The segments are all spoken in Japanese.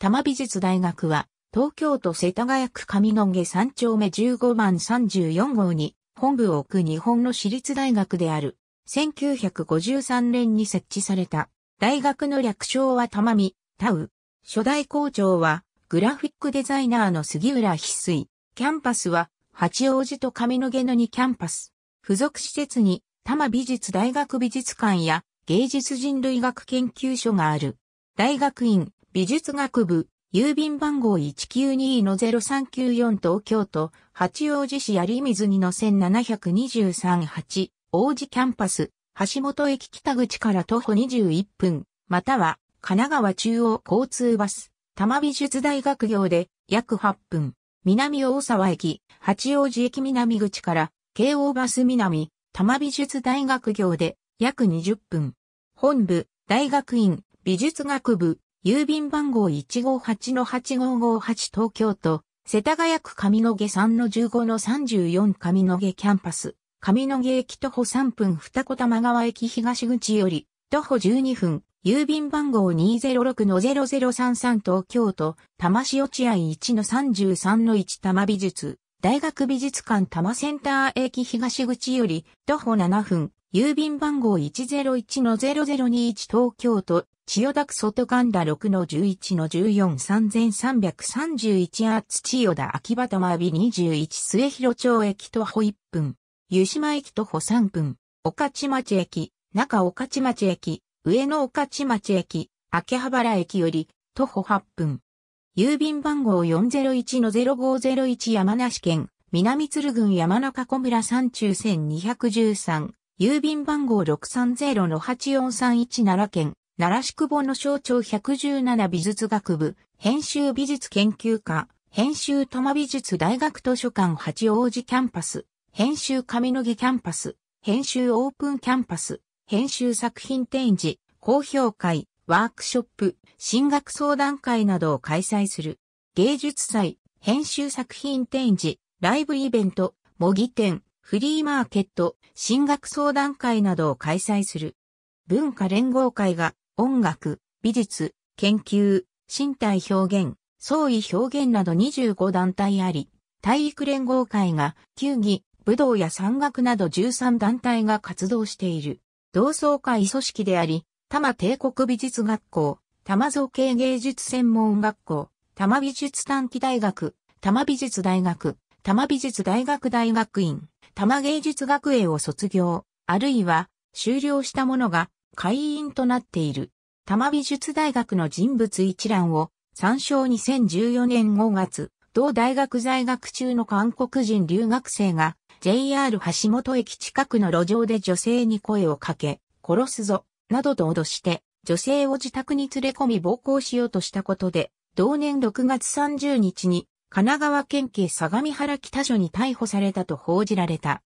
多摩美術大学は、東京都世田谷区上野毛3丁目15番34号に本部を置く日本の私立大学である。1953年に設置された。大学の略称は玉美、タウ。初代校長はグラフィックデザイナーの杉浦翡翠。キャンパスは八王子と上野毛の2キャンパス。付属施設に多摩美術大学美術館や芸術人類学研究所がある。大学院、美術学部、郵便番号192-0394東京都、八王子市有水2の17238、王子キャンパス、橋本駅北口から徒歩21分、または、神奈川中央交通バス、多摩美術大学業で約8分、南大沢駅、八王子駅南口から、京王バス南、多摩美術大学業で約20分、本部、大学院、美術学部、郵便番号158-8558東京都、世田谷区上野毛3-15-34上野毛キャンパス、上野毛駅徒歩3分二子玉川駅東口より、徒歩12分、郵便番号206-0033東京都、多摩市落合1-33-1多摩美術、大学美術館多摩センター駅東口より、徒歩7分、郵便番号101-0021東京都、千代田区外神田6の11の14331アーツ千代田秋葉玉美21末広町駅徒歩1分、湯島駅徒歩3分、岡地町駅、中岡地町駅、上野岡地町駅、秋葉原駅より徒歩8分。郵便番号401-0501山梨県南鶴郡山中小村山中線213、郵便番号630-8431奈良県奈良宿坊の象徴117美術学部、編集美術研究科、編集多間美術大学図書館八王子キャンパス、編集上野毛キャンパス、編集オープンキャンパス、編集作品展示、公表会、ワークショップ、進学相談会などを開催する。芸術祭、編集作品展示、ライブイベント、模擬展、フリーマーケット、進学相談会などを開催する。文化連合会が音楽、美術、研究、身体表現、創意表現など25団体あり、体育連合会が球技、武道や山岳など13団体が活動している。同窓会組織であり、多摩帝国美術学校、多摩造形芸術専門学校、多摩美術短期大学、多摩美術大学、多摩美術大学大学院、多摩芸術学園を卒業、あるいは終了したものが会員となっている、多摩美術大学の人物一覧を参照2014年5月、同大学在学中の韓国人留学生が JR 橋本駅近くの路上で女性に声をかけ、殺すぞ、などと脅して、女性を自宅に連れ込み暴行しようとしたことで、同年6月30日に神奈川県警相模原北署に逮捕されたと報じられた。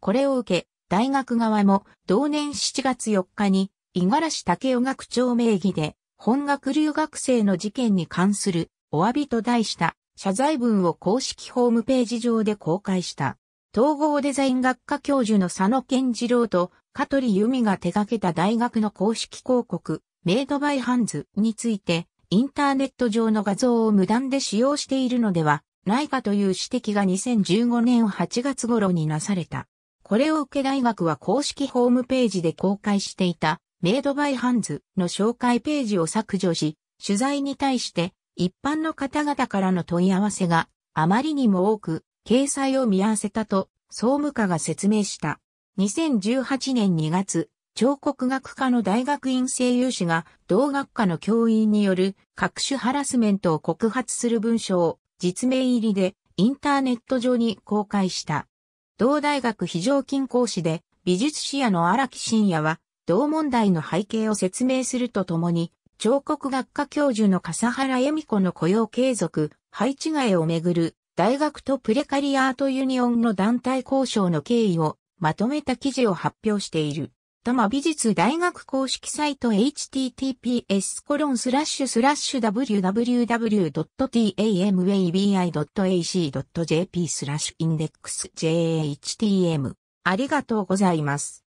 これを受け、大学側も同年7月4日に五十嵐武雄学長名義で本学留学生の事件に関するお詫びと題した謝罪文を公式ホームページ上で公開した。統合デザイン学科教授の佐野健次郎と香取由美が手掛けた大学の公式広告、メイドバイハンズについて、インターネット上の画像を無断で使用しているのではないかという指摘が2015年8月頃になされた。これを受け大学は公式ホームページで公開していた、メイドバイハンズの紹介ページを削除し、取材に対して一般の方々からの問い合わせがあまりにも多く、掲載を見合わせたと総務課が説明した。2018年2月、彫刻学科の大学院生有志が同学科の教員による各種ハラスメントを告発する文書を実名入りでインターネット上に公開した。同大学非常勤講師で、美術史屋の荒木真也は、同問題の背景を説明するとともに、彫刻学科教授の笠原恵美子の雇用継続、配置替えをめぐる、大学とプレカリアートユニオンの団体交渉の経緯をまとめた記事を発表している。多摩美術大学公式サイト https コロンスラッシュスラッシュ w w w t a m a b i a c j p スラッシュインデックス jhtm ありがとうございます。